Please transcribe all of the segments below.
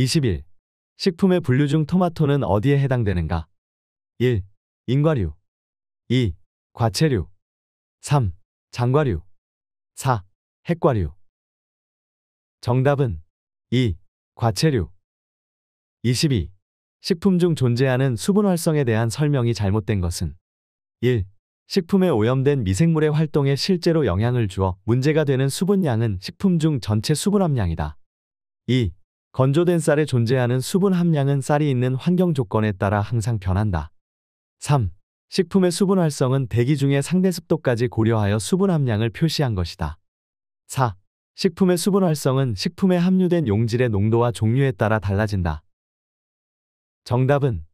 21. 식품의 분류 중 토마토는 어디에 해당되는가? 1. 인과류 2. 과체류 3. 장과류 4. 핵과류 정답은 2. 과체류 22. 식품 중 존재하는 수분 활성에 대한 설명이 잘못된 것은 1. 식품에 오염된 미생물의 활동에 실제로 영향을 주어 문제가 되는 수분량은 식품 중 전체 수분 함량이다. 2. 건조된 쌀에 존재하는 수분 함량은 쌀이 있는 환경 조건에 따라 항상 변한다. 3. 식품의 수분 활성은 대기 중의 상대 습도까지 고려하여 수분 함량을 표시한 것이다. 4. 식품의 수분 활성은 식품에 함유된 용질의 농도와 종류에 따라 달라진다. 정답은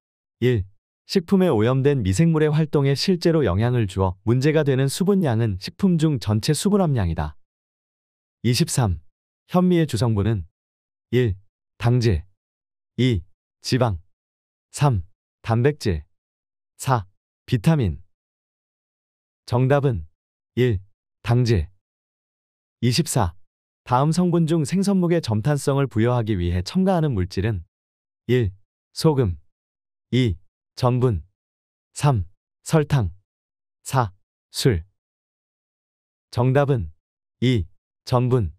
1. 식품에 오염된 미생물의 활동에 실제로 영향을 주어 문제가 되는 수분량은 식품 중 전체 수분 함량이다. 23. 현미의 주성분은 1. 당질 2. 지방 3. 단백질 4. 비타민 정답은 1. 당질 24. 다음 성분 중 생선목의 점탄성을 부여하기 위해 첨가하는 물질은 1. 소금 2. 전분 3. 설탕 4. 술 정답은 2. 전분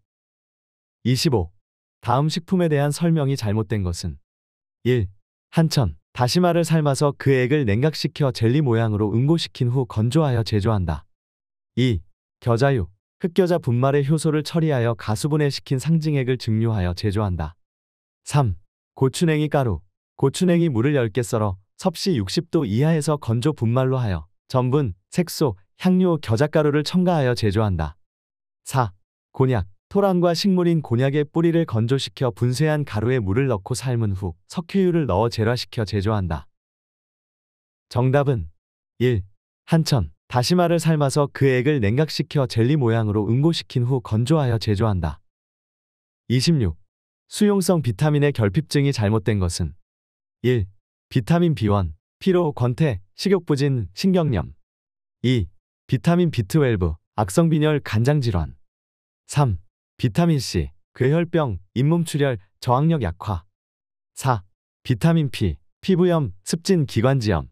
25. 다음 식품에 대한 설명이 잘못된 것은 1. 한천, 다시마를 삶아서 그 액을 냉각시켜 젤리 모양으로 응고시킨 후 건조하여 제조한다. 2. 겨자유, 흑겨자 분말의 효소를 처리하여 가수분해시킨 상징액을 증류하여 제조한다. 3. 고추냉이 가루, 고추냉이 물을 10개 썰어 섭씨 60도 이하에서 건조 분말로 하여 전분, 색소, 향료, 겨자가루를 첨가하여 제조한다. 4. 곤약, 토란과 식물인 곤약의 뿌리를 건조시켜 분쇄한 가루에 물을 넣고 삶은 후 석회유를 넣어 재화시켜 제조한다. 정답은 1. 한천 다시마를 삶아서 그 액을 냉각시켜 젤리 모양으로 응고시킨 후 건조하여 제조한다. 26. 수용성 비타민의 결핍증이 잘못된 것은 1. 비타민 B1, 피로, 권태, 식욕부진, 신경염 2. 비타민 B12, 악성빈혈, 간장질환 3. 비타민C, 괴혈병, 잇몸출혈, 저항력 약화 4. 비타민P, 피부염, 습진 기관지염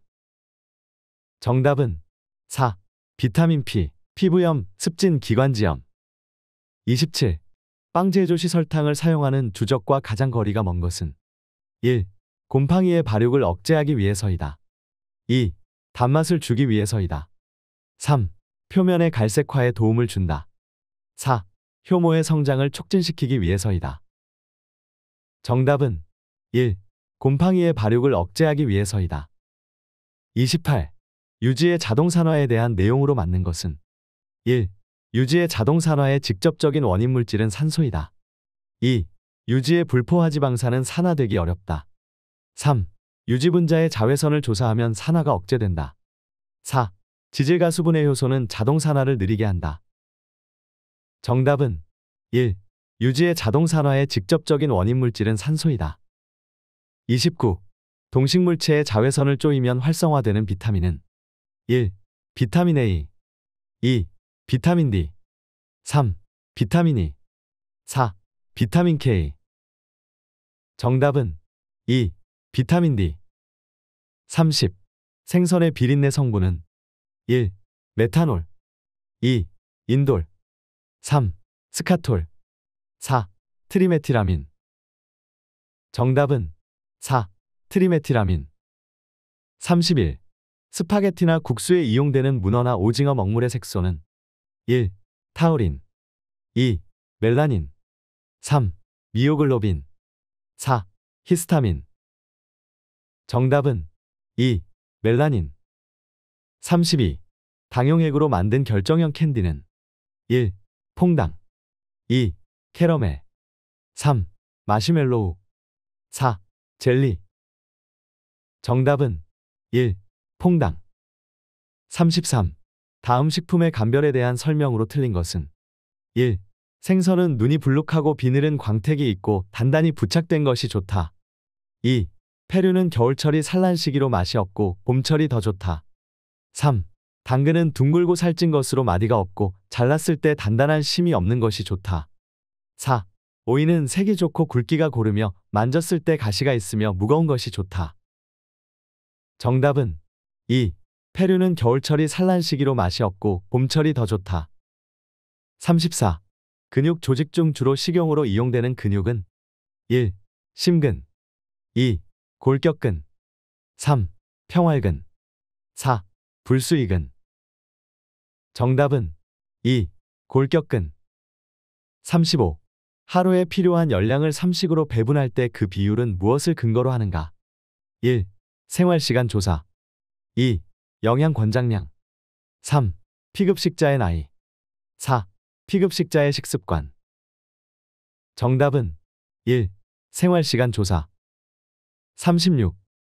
정답은 4. 비타민P, 피부염, 습진 기관지염 27. 빵제조 시 설탕을 사용하는 주적과 가장 거리가 먼 것은 1. 곰팡이의 발육을 억제하기 위해서이다. 2. 단맛을 주기 위해서이다. 3. 표면의 갈색화에 도움을 준다. 4. 효모의 성장을 촉진시키기 위해서이다. 정답은 1. 곰팡이의 발육을 억제하기 위해서이다. 28. 유지의 자동산화에 대한 내용으로 맞는 것은 1. 유지의 자동산화의 직접적인 원인 물질은 산소이다. 2. 유지의 불포화지방산은 산화되기 어렵다. 3. 유지분자의 자외선을 조사하면 산화가 억제된다. 4. 지질가수분의 효소는 자동산화를 느리게 한다. 정답은 1. 유지의 자동 산화의 직접적인 원인 물질은 산소이다. 29. 동식물체의 자외선을 쪼이면 활성화되는 비타민은 1. 비타민 A 2. 비타민 D 3. 비타민 E 4. 비타민 K 정답은 2. 비타민 D 30. 생선의 비린내 성분은 1. 메탄올 2. 인돌 3. 스카톨 4. 트리메티라민 정답은 4. 트리메티라민 31. 스파게티나 국수에 이용되는 문어나 오징어 먹물의 색소는 1. 타우린 2. 멜라닌 3. 미오글로빈 4. 히스타민 정답은 2. 멜라닌 32. 당용액으로 만든 결정형 캔디는 1. 퐁당 2. 캐러멜 3. 마시멜로우 4. 젤리 정답은 1. 퐁당 33. 다음 식품의 감별에 대한 설명으로 틀린 것은 1. 생선은 눈이 불룩하고 비늘은 광택이 있고 단단히 부착된 것이 좋다. 2. 페류는 겨울철이 산란시기로 맛이 없고 봄철이 더 좋다. 3. 당근은 둥글고 살찐 것으로 마디가 없고 잘랐을 때 단단한 심이 없는 것이 좋다. 4. 오이는 색이 좋고 굵기가 고르며 만졌을 때 가시가 있으며 무거운 것이 좋다. 정답은 2. 페류는 겨울철이 산란 시기로 맛이 없고 봄철이 더 좋다. 34. 근육 조직 중 주로 식용으로 이용되는 근육은 1. 심근 2. 골격근 3. 평활근 4. 불수익은 정답은 2. 골격근 35. 하루에 필요한 열량을 3식으로 배분할 때 그 비율은 무엇을 근거로 하는가? 1. 생활시간 조사 2. 영양 권장량 3. 피급식자의 나이 4. 피급식자의 식습관 정답은 1. 생활시간 조사 36.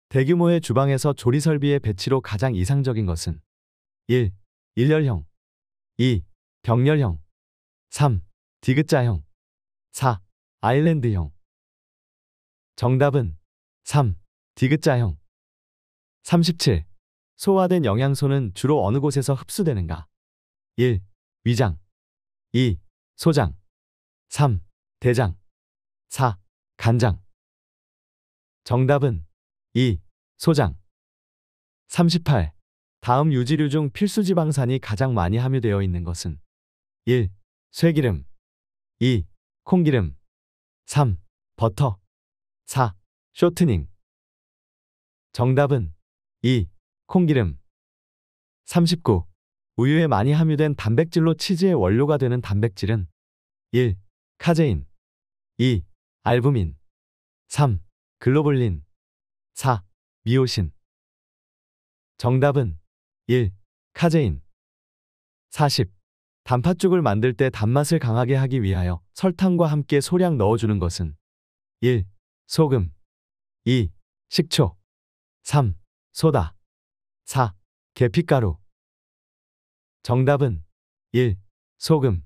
대규모의 주방에서 조리설비의 배치로 가장 이상적인 것은 1. 일렬형 2. 병렬형 3. 디귿자형 4. 아일랜드형 정답은 3. 디귿자형 37. 소화된 영양소는 주로 어느 곳에서 흡수되는가? 1. 위장 2. 소장 3. 대장 4. 간장 정답은 2. 소장 38. 다음 유지류 중 필수 지방산이 가장 많이 함유되어 있는 것은 1. 쇠기름 2. 콩기름 3. 버터 4. 쇼트닝 정답은 2. 콩기름 39. 우유에 많이 함유된 단백질로 치즈의 원료가 되는 단백질은 1. 카제인 2. 알부민 3. 글로벌린 4. 미오신 정답은 1. 카제인 40. 단팥죽을 만들 때 단맛을 강하게 하기 위하여 설탕과 함께 소량 넣어주는 것은 1. 소금 2. 식초 3. 소다 4. 계피가루 정답은 1. 소금